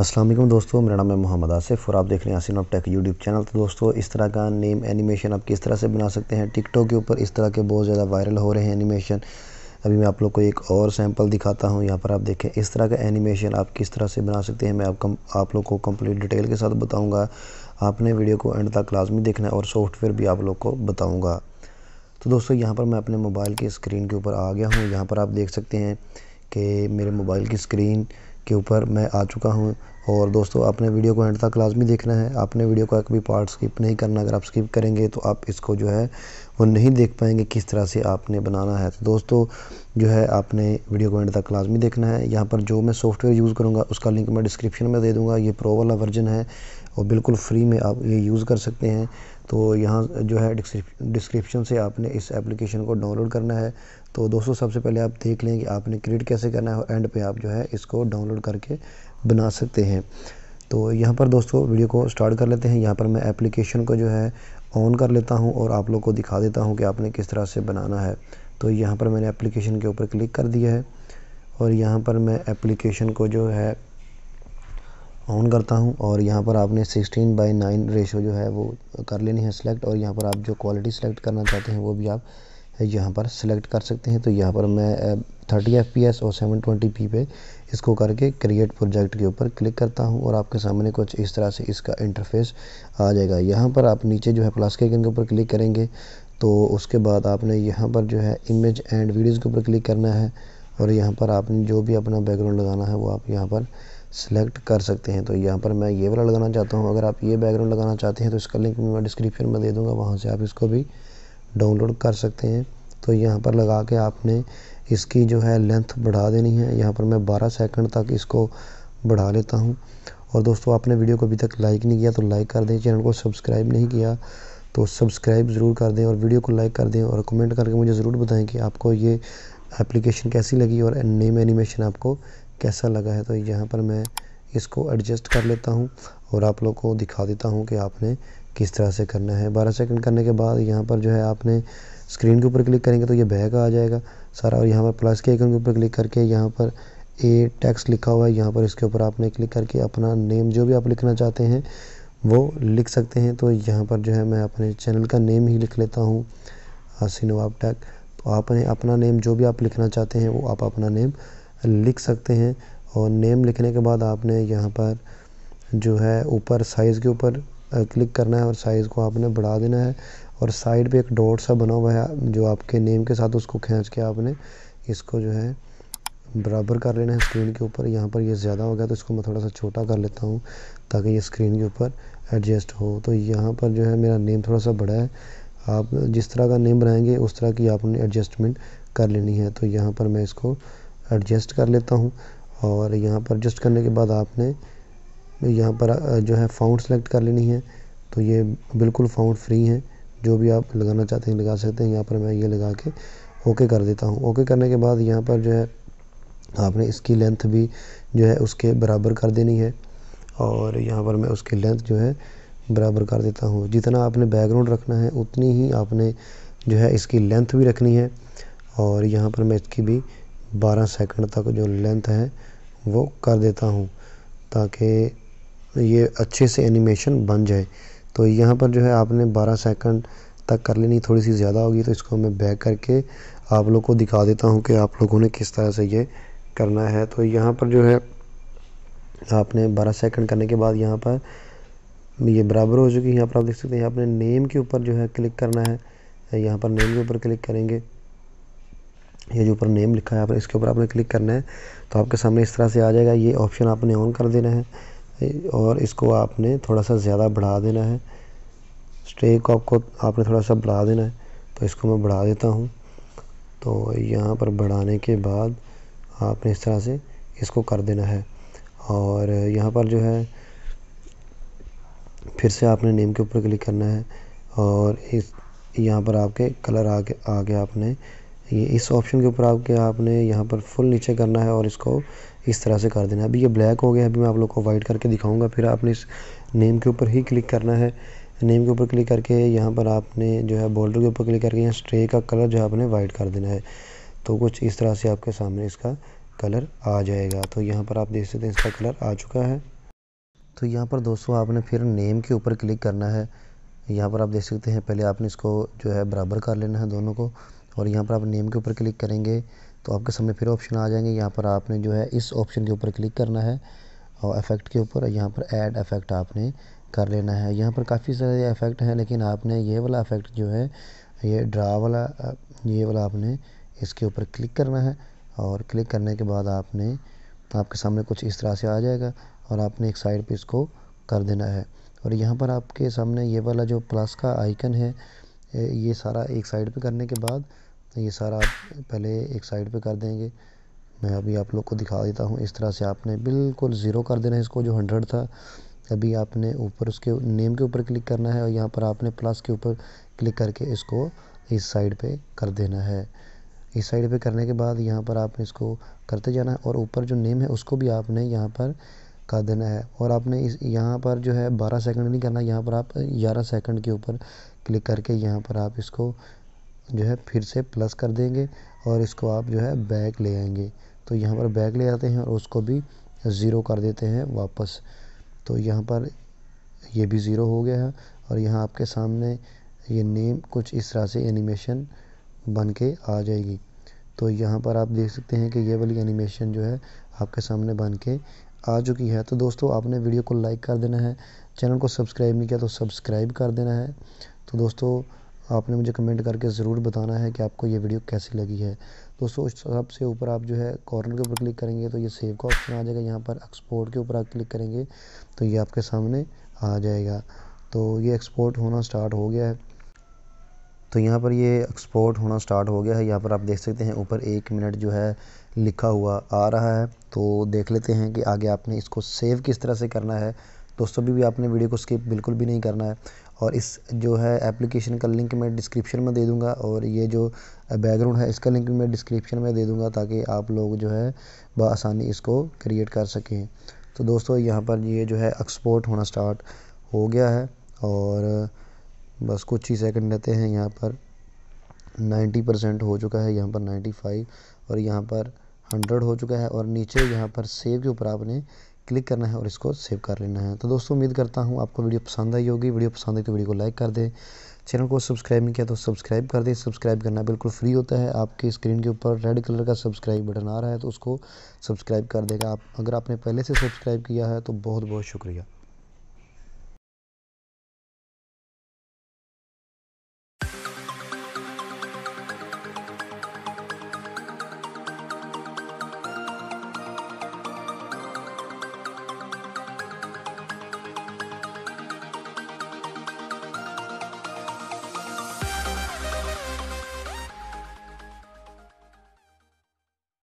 असलम दोस्तों मेरा नाम है मोहम्मद आसिफ और आप देख रहे हैं Asin of tech YouTube channel तो दोस्तों इस तरह का नेम एनिमेशन आप किस तरह से बना सकते हैं टिकटॉक के ऊपर इस तरह के बहुत ज़्यादा वायरल हो रहे हैं एनिमेशन अभी मैं आप लोग को एक और सैंपल दिखाता हूँ यहाँ पर आप देखें इस तरह का एनिमेशन आप किस तरह से बना सकते हैं मैं आप, आप लोग को कम्प्लीट डिटेल के साथ बताऊँगा आपने वीडियो को एंड तक लाजमी देखना है और सॉफ्टवेयर भी आप लोग को बताऊँगा तो दोस्तों यहाँ पर मैं अपने मोबाइल की स्क्रीन के ऊपर आ गया हूँ यहाँ पर आप देख सकते हैं कि मेरे मोबाइल की स्क्रीन के ऊपर मैं आ चुका हूँ और दोस्तों आपने वीडियो को एंड तक लाजमी देखना है आपने वीडियो का कभी पार्ट स्किप नहीं करना अगर आप स्किप करेंगे तो आप इसको जो है वो नहीं देख पाएंगे किस तरह से आपने बनाना है तो दोस्तों जो है आपने वीडियो को एंड तक लाजमी देखना है यहाँ पर जो मैं सॉफ्टवेयर यूज़ करूँगा उसका लिंक मैं डिस्क्रिप्शन में दे दूँगा ये प्रो वाला वर्जन है और बिल्कुल फ्री में आप ये यूज़ कर सकते हैं तो यहाँ जो है डिस्क्रिप्शन से आपने इस एप्लीकेशन को डाउनलोड करना है तो दोस्तों सबसे पहले आप देख लें कि आपने क्रिएट कैसे करना है और एंड पे आप जो है इसको डाउनलोड करके बना सकते हैं तो यहाँ पर दोस्तों वीडियो को स्टार्ट कर लेते हैं यहाँ पर मैं एप्लीकेशन को जो है ऑन कर लेता हूँ और आप लोग को दिखा देता हूँ कि आपने किस तरह से बनाना है तो यहाँ पर मैंने एप्लीकेशन के ऊपर क्लिक कर दिया है और यहाँ पर मैं एप्लीकेशन को जो है ऑन करता हूँ और यहाँ पर आपने 16 बाई नाइन रेशो जो है वो कर लेनी है सिलेक्ट और यहाँ पर आप जो क्वालिटी सेलेक्ट करना चाहते हैं वो भी आप यहाँ पर सिलेक्ट कर सकते हैं तो यहाँ पर मैं थर्टी एफ पी एस और सेवन ट्वेंटी पी पे इसको करके क्रिएट प्रोजेक्ट के ऊपर क्लिक करता हूँ और आपके सामने कुछ इस तरह से इसका इंटरफेस आ जाएगा यहाँ पर आप नीचे जो है प्लस के के ऊपर क्लिक करेंगे तो उसके बाद आपने यहाँ पर जो है इमेज एंड वीडियोज़ के ऊपर क्लिक करना है और यहाँ पर आपने जो भी अपना बैकग्राउंड लगाना है वो आप यहाँ पर सेलेक्ट कर सकते हैं तो यहाँ पर मैं ये वाला लगाना चाहता हूँ अगर आप ये बैकग्राउंड लगाना चाहते हैं तो इसका लिंक मैं डिस्क्रिप्शन में दे दूँगा वहाँ से आप इसको भी डाउनलोड कर सकते हैं तो यहाँ पर लगा के आपने इसकी जो है लेंथ बढ़ा देनी है यहाँ पर मैं बारह सेकेंड तक इसको बढ़ा लेता हूँ और दोस्तों आपने वीडियो को अभी तक लाइक नहीं किया तो लाइक कर दें चैनल को सब्सक्राइब नहीं किया तो सब्सक्राइब ज़रूर कर दें और वीडियो को लाइक कर दें और कमेंट करके मुझे ज़रूर बताएं कि आपको ये एप्लीकेशन कैसी लगी और नेम एनिमेशन आपको कैसा लगा है तो यहाँ पर मैं इसको एडजस्ट कर लेता हूँ और आप लोग को दिखा देता हूँ कि आपने किस तरह से करना है 12 सेकंड करने के बाद यहाँ पर जो है आपने स्क्रीन के ऊपर क्लिक करेंगे तो ये बैग आ जाएगा सारा और यहाँ पर प्लस के आइकन के ऊपर क्लिक करके यहाँ पर ए टैक्स लिखा हुआ है यहाँ पर इसके ऊपर आपने क्लिक करके अपना नेम जो भी आप लिखना चाहते हैं वो लिख सकते हैं तो यहाँ पर जो है मैं अपने चैनल का नेम ही लिख लेता हूँ हसीन टैक तो आपने अपना नेम जो भी आप लिखना चाहते हैं वो आप अपना नेम लिख सकते हैं और नेम लिखने के बाद आपने यहाँ पर जो है ऊपर साइज़ के ऊपर क्लिक करना है और साइज़ को आपने बढ़ा देना है और साइड पे एक डॉट सा बना हुआ है जो आपके नेम के साथ उसको खींच के आपने इसको जो है बराबर कर लेना है स्क्रीन के ऊपर यहाँ पर ये यह ज़्यादा हो गया तो इसको मैं थोड़ा सा छोटा कर लेता हूँ ताकि ये स्क्रीन के ऊपर एडजस्ट हो तो यहाँ पर जो है मेरा नेम थोड़ा सा बड़ा है आप जिस तरह का नेम बनाएंगे उस तरह की आपने एडजस्टमेंट कर लेनी है तो यहाँ पर मैं इसको एडजस्ट कर लेता हूँ और यहाँ पर एडजस्ट करने के बाद आपने यहाँ पर जो है फाउंड सेलेक्ट कर लेनी है तो ये बिल्कुल फाउंड फ्री हैं जो भी आप लगाना चाहते हैं लगा सकते हैं यहाँ पर मैं ये लगा के ओके कर देता हूँ ओके करने के बाद यहाँ पर जो है आपने इसकी लेंथ भी जो है उसके बराबर कर देनी है और यहाँ पर मैं उसकी लेंथ जो है बराबर कर देता हूँ जितना आपने बैकग्राउंड रखना है उतनी ही आपने जो है इसकी लेंथ भी रखनी है और यहाँ पर मैं इसकी भी बारह सेकंड तक जो लेंथ है वो कर देता हूँ ताकि ये अच्छे से एनिमेशन बन जाए तो यहाँ पर जो है आपने 12 सेकंड तक कर लेनी थोड़ी सी ज़्यादा होगी तो इसको मैं बैक करके आप लोग को दिखा देता हूँ कि आप लोगों ने किस तरह से ये करना है तो यहाँ पर जो है आपने 12 सेकंड करने के बाद यहाँ पर ये बराबर हो चुकी है यहाँ पर आप देख सकते हैं यहाँ आपने नेम के ऊपर जो है क्लिक करना है यहाँ पर नेम के ऊपर क्लिक करेंगे ये जो ऊपर नेम लिखा है आपने इसके ऊपर आपने क्लिक करना है तो आपके सामने इस तरह से आ जाएगा ये ऑप्शन आपने ऑन कर देना है और इसको आपने थोड़ा सा ज़्यादा बढ़ा देना है स्टे को आपको आपने थोड़ा सा बढ़ा देना है तो इसको मैं बढ़ा देता हूँ तो यहाँ पर बढ़ाने के बाद आपने इस तरह से इसको कर देना है और यहाँ पर जो है फिर से आपने नेम के ऊपर क्लिक करना है और इस यहाँ पर आपके कलर आके आगे आपने ये इस ऑप्शन के ऊपर आपके आपने यहाँ पर फुल नीचे करना है और इसको इस तरह से कर देना है अभी ये ब्लैक हो गया अभी मैं आप लोग को वाइट करके दिखाऊंगा फिर आपने इस नेम के ऊपर ही क्लिक करना है नेम के ऊपर क्लिक करके यहाँ पर आपने जो है बॉर्डर के ऊपर क्लिक करके यहाँ स्ट्रे का कलर जो है आपने वाइट कर देना है तो कुछ इस तरह से आपके सामने इसका कलर आ जाएगा तो यहाँ पर आप देख सकते हैं इसका कलर आ चुका है तो यहाँ पर दोस्तों आपने फिर नेम के ऊपर क्लिक करना है यहाँ पर आप देख सकते हैं पहले आपने इसको जो है बराबर कर लेना है दोनों को और यहाँ पर आप नेम के ऊपर क्लिक करेंगे तो आपके सामने फिर ऑप्शन आ जाएंगे यहाँ पर आपने जो है इस ऑप्शन के ऊपर क्लिक करना है और इफेक्ट के ऊपर यहाँ पर ऐड इफेक्ट आपने कर लेना है यहाँ पर काफ़ी सारे इफेक्ट हैं लेकिन आपने ये वाला इफेक्ट जो है ये ड्रा वाला ये वाला आपने इसके ऊपर क्लिक करना है और क्लिक करने के बाद आपने आपके सामने कुछ इस तरह से आ जाएगा और आपने एक साइड पर इसको कर देना है और यहाँ पर आपके सामने ये वाला जो प्लस का आइकन है ये सारा एक साइड पे करने के बाद तो ये सारा आप पहले एक साइड पे कर देंगे मैं अभी आप लोग को दिखा देता हूँ इस तरह से आपने बिल्कुल ज़ीरो कर देना है इसको जो हंड्रेड था अभी आपने ऊपर उसके नेम के ऊपर क्लिक करना है और यहाँ पर आपने प्लस के ऊपर क्लिक करके इसको इस साइड पे कर देना है इस साइड पे करने के बाद यहाँ पर आपने इसको करते जाना है और ऊपर जो नेम है उसको भी आपने यहाँ पर कर देना है और आपने इस यहाँ पर जो है बारह सेकंड नहीं करना यहाँ पर आप ग्यारह सेकंड के ऊपर क्लिक करके यहाँ पर आप इसको जो है फिर से प्लस कर देंगे और इसको आप जो है बैक ले आएंगे तो यहाँ पर बैक ले आते हैं और उसको भी ज़ीरो कर देते हैं वापस तो यहाँ पर ये भी ज़ीरो हो गया है और यहाँ आपके सामने ये नेम कुछ इस तरह से एनिमेशन बन के आ जाएगी तो यहाँ पर आप देख सकते हैं कि ये वाली एनिमेशन जो है आपके सामने बन के आ चुकी है तो दोस्तों आपने वीडियो को लाइक कर देना है चैनल को सब्सक्राइब नहीं किया तो सब्सक्राइब कर देना है तो दोस्तों आपने मुझे कमेंट करके ज़रूर बताना है कि आपको ये वीडियो कैसी लगी है दोस्तों उस सबसे ऊपर आप जो है कॉर्नर के ऊपर क्लिक करेंगे तो ये सेव का ऑप्शन आ जाएगा यहाँ पर एक्सपोर्ट के ऊपर आप क्लिक करेंगे तो ये आपके सामने आ जाएगा तो ये एक्सपोर्ट होना स्टार्ट हो गया है तो यहाँ पर ये एक्सपोर्ट होना स्टार्ट हो गया है यहाँ पर आप देख सकते हैं ऊपर एक मिनट जो है लिखा हुआ आ रहा है तो देख लेते हैं कि आगे आपने इसको सेव किस तरह से करना है दोस्तों भी, भी आपने वीडियो को स्किप बिल्कुल भी नहीं करना है और इस जो है एप्लीकेशन का लिंक मैं डिस्क्रिप्शन में दे दूँगा और ये जो बैकग्राउंड है इसका लिंक भी मैं डिस्क्रिप्शन में दे दूँगा ताकि आप लोग जो है बसानी इसको क्रिएट कर सकें तो दोस्तों यहाँ पर ये जो है एक्सपोर्ट होना स्टार्ट हो गया है और बस कुछ ही सेकंड रहते हैं यहाँ पर 90 परसेंट हो चुका है यहाँ पर 95 और यहाँ पर 100 हो चुका है और नीचे यहाँ पर सेव के ऊपर आपने क्लिक करना है और इसको सेव कर लेना है तो दोस्तों उम्मीद करता हूँ आपको वीडियो पसंद आई होगी वीडियो पसंद आई तो वीडियो को लाइक कर दें चैनल को सब्सक्राइब नहीं किया तो सब्सक्राइब कर दें सब्सक्राइब करना बिल्कुल फ्री होता है आपकी स्क्रीन के ऊपर रेड कलर का सब्सक्राइब बटन आ रहा है तो उसको सब्सक्राइब कर देगा आप अगर आपने पहले से सब्सक्राइब किया है तो बहुत बहुत शुक्रिया